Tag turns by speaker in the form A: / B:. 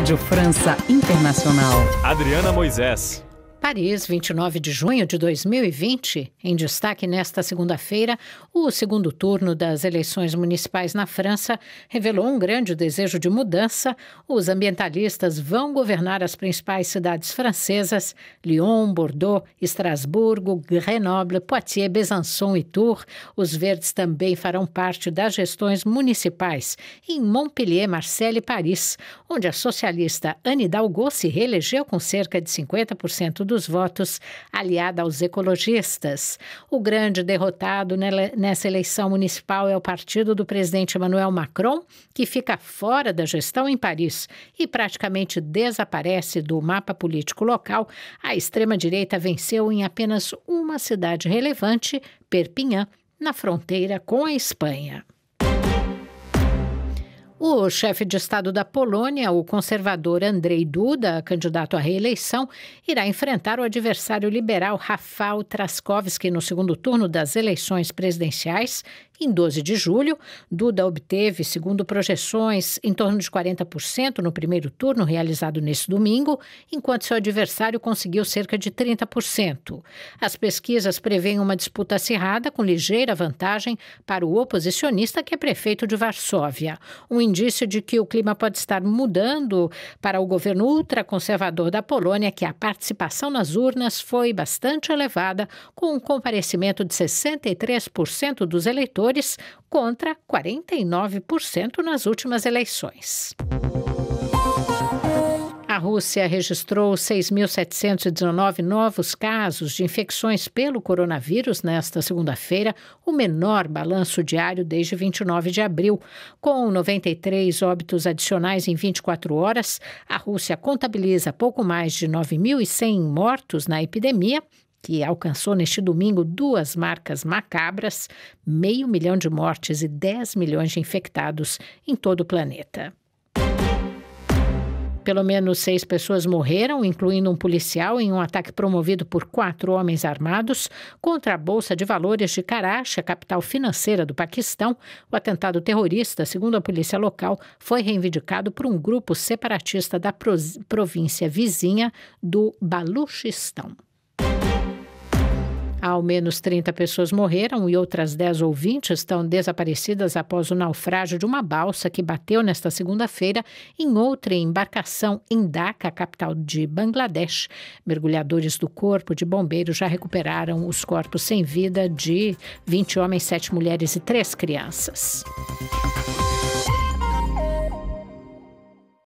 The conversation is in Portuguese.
A: Rádio França Internacional. Adriana Moisés. Paris, 29 de junho de 2020. Em destaque nesta segunda-feira, o segundo turno das eleições municipais na França revelou um grande desejo de mudança. Os ambientalistas vão governar as principais cidades francesas: Lyon, Bordeaux, Estrasburgo, Grenoble, Poitiers, Besançon e Tours. Os verdes também farão parte das gestões municipais em Montpellier, Marseille e Paris, onde a socialista Anne Hidalgo se reelegeu com cerca de 50% dos votos, aliada aos ecologistas. O grande derrotado nessa eleição municipal é o partido do presidente Emmanuel Macron, que fica fora da gestão em Paris e praticamente desaparece do mapa político local. A extrema-direita venceu em apenas uma cidade relevante, Perpignan, na fronteira com a Espanha. O chefe de Estado da Polônia, o conservador Andrzej Duda, candidato à reeleição, irá enfrentar o adversário liberal Rafał Trzaskowski no segundo turno das eleições presidenciais, em 12 de julho, Duda obteve, segundo projeções, em torno de 40% no primeiro turno realizado nesse domingo, enquanto seu adversário conseguiu cerca de 30%. As pesquisas prevêem uma disputa acirrada com ligeira vantagem para o oposicionista que é prefeito de Varsóvia. Um indício de que o clima pode estar mudando para o governo ultraconservador da Polônia, que a participação nas urnas foi bastante elevada, com um comparecimento de 63% dos eleitores senadores contra 49% nas últimas eleições. A Rússia registrou 6.719 novos casos de infecções pelo coronavírus nesta segunda-feira, o menor balanço diário desde 29 de abril. Com 93 óbitos adicionais em 24 horas, a Rússia contabiliza pouco mais de 9.100 mortos na epidemia que alcançou neste domingo duas marcas macabras: meio milhão de mortes e 10 milhões de infectados em todo o planeta. Pelo menos seis pessoas morreram, incluindo um policial, em um ataque promovido por quatro homens armados contra a Bolsa de Valores de Karachi, a capital financeira do Paquistão. O atentado terrorista, segundo a polícia local, foi reivindicado por um grupo separatista da província vizinha do Baluchistão. Ao menos 30 pessoas morreram e outras 10 ou 20 estão desaparecidas após o naufrágio de uma balsa que bateu nesta segunda-feira em outra embarcação em Dhaka, capital de Bangladesh. Mergulhadores do Corpo de Bombeiros já recuperaram os corpos sem vida de 20 homens, 7 mulheres e 3 crianças.